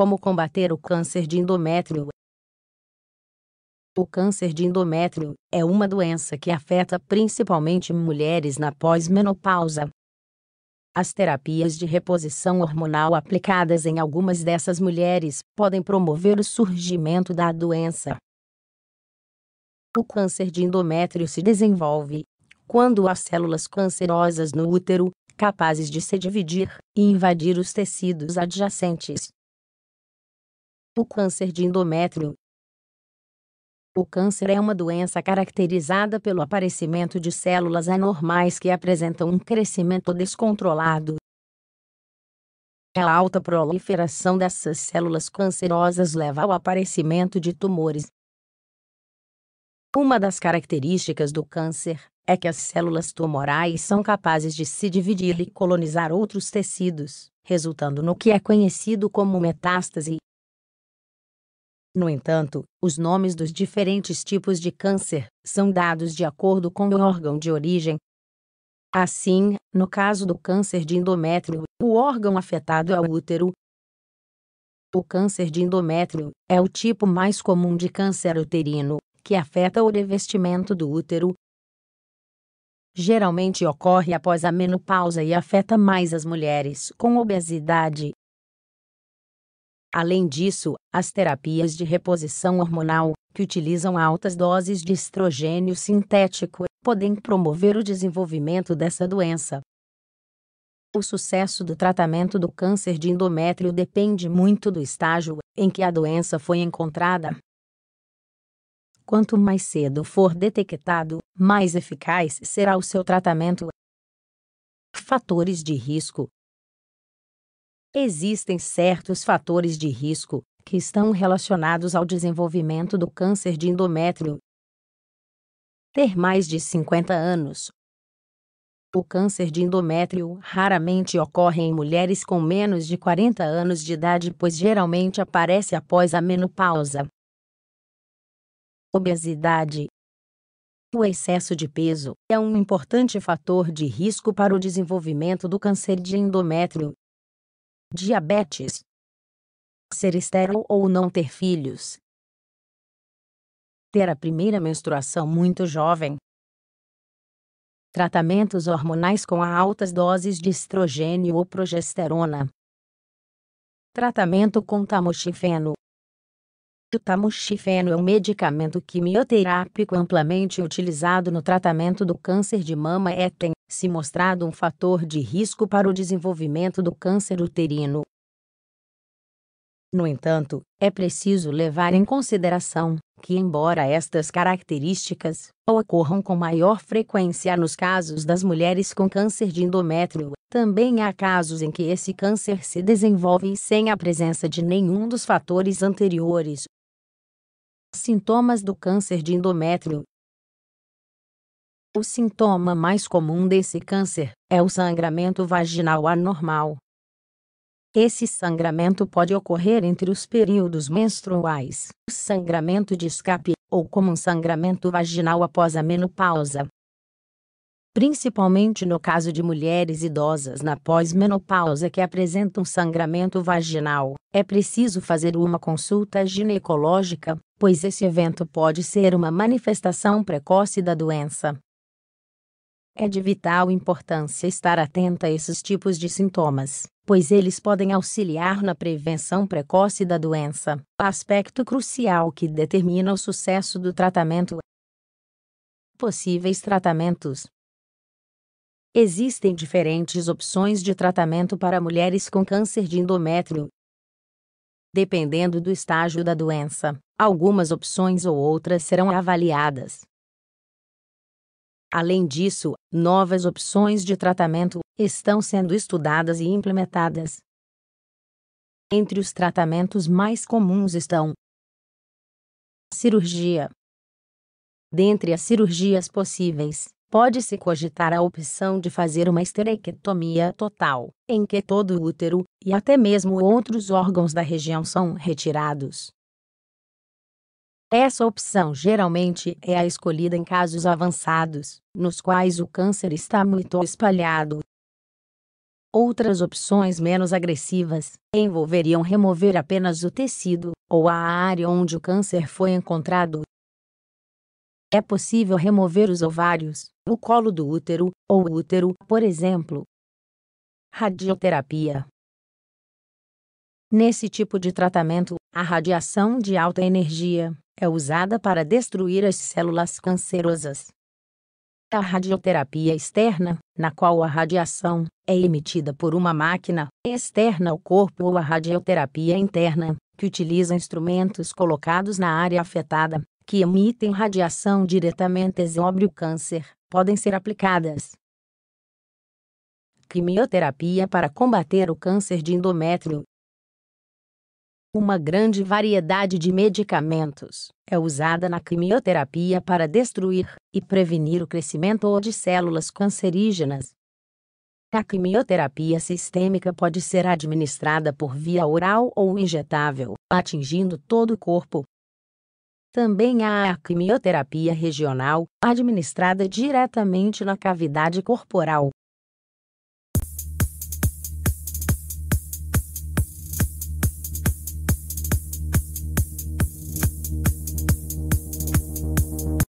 Como combater o câncer de endométrio? O câncer de endométrio é uma doença que afeta principalmente mulheres na pós-menopausa. As terapias de reposição hormonal aplicadas em algumas dessas mulheres podem promover o surgimento da doença. O câncer de endométrio se desenvolve quando as células cancerosas no útero, capazes de se dividir e invadir os tecidos adjacentes, o câncer de endométrio. O câncer é uma doença caracterizada pelo aparecimento de células anormais que apresentam um crescimento descontrolado. A alta proliferação dessas células cancerosas leva ao aparecimento de tumores. Uma das características do câncer é que as células tumorais são capazes de se dividir e colonizar outros tecidos, resultando no que é conhecido como metástase. No entanto, os nomes dos diferentes tipos de câncer são dados de acordo com o órgão de origem. Assim, no caso do câncer de endométrio, o órgão afetado é o útero. O câncer de endométrio é o tipo mais comum de câncer uterino, que afeta o revestimento do útero. Geralmente ocorre após a menopausa e afeta mais as mulheres com obesidade, Além disso, as terapias de reposição hormonal, que utilizam altas doses de estrogênio sintético, podem promover o desenvolvimento dessa doença. O sucesso do tratamento do câncer de endométrio depende muito do estágio em que a doença foi encontrada. Quanto mais cedo for detectado, mais eficaz será o seu tratamento. Fatores de risco Existem certos fatores de risco que estão relacionados ao desenvolvimento do câncer de endométrio. Ter mais de 50 anos. O câncer de endométrio raramente ocorre em mulheres com menos de 40 anos de idade, pois geralmente aparece após a menopausa. Obesidade. O excesso de peso é um importante fator de risco para o desenvolvimento do câncer de endométrio. Diabetes. Ser estéril ou não ter filhos. Ter a primeira menstruação muito jovem. Tratamentos hormonais com altas doses de estrogênio ou progesterona. Tratamento com tamoxifeno. O tamoxifeno é um medicamento quimioterápico amplamente utilizado no tratamento do câncer de mama éten se mostrado um fator de risco para o desenvolvimento do câncer uterino. No entanto, é preciso levar em consideração que, embora estas características ocorram com maior frequência nos casos das mulheres com câncer de endométrio, também há casos em que esse câncer se desenvolve sem a presença de nenhum dos fatores anteriores. Sintomas do câncer de endométrio o sintoma mais comum desse câncer é o sangramento vaginal anormal. Esse sangramento pode ocorrer entre os períodos menstruais, sangramento de escape, ou como um sangramento vaginal após a menopausa. Principalmente no caso de mulheres idosas na pós-menopausa que apresentam sangramento vaginal, é preciso fazer uma consulta ginecológica, pois esse evento pode ser uma manifestação precoce da doença. É de vital importância estar atenta a esses tipos de sintomas, pois eles podem auxiliar na prevenção precoce da doença, aspecto crucial que determina o sucesso do tratamento. Possíveis tratamentos: Existem diferentes opções de tratamento para mulheres com câncer de endométrio. Dependendo do estágio da doença, algumas opções ou outras serão avaliadas. Além disso, novas opções de tratamento estão sendo estudadas e implementadas. Entre os tratamentos mais comuns estão cirurgia. Dentre as cirurgias possíveis, pode-se cogitar a opção de fazer uma esterectomia total, em que todo o útero e até mesmo outros órgãos da região são retirados. Essa opção geralmente é a escolhida em casos avançados, nos quais o câncer está muito espalhado. Outras opções menos agressivas envolveriam remover apenas o tecido ou a área onde o câncer foi encontrado. É possível remover os ovários, o colo do útero ou o útero, por exemplo. Radioterapia Nesse tipo de tratamento, a radiação de alta energia é usada para destruir as células cancerosas. A radioterapia externa, na qual a radiação é emitida por uma máquina externa ao corpo ou a radioterapia interna, que utiliza instrumentos colocados na área afetada, que emitem radiação diretamente sobre o câncer, podem ser aplicadas. Quimioterapia para combater o câncer de endométrio uma grande variedade de medicamentos é usada na quimioterapia para destruir e prevenir o crescimento de células cancerígenas. A quimioterapia sistêmica pode ser administrada por via oral ou injetável, atingindo todo o corpo. Também há a quimioterapia regional, administrada diretamente na cavidade corporal,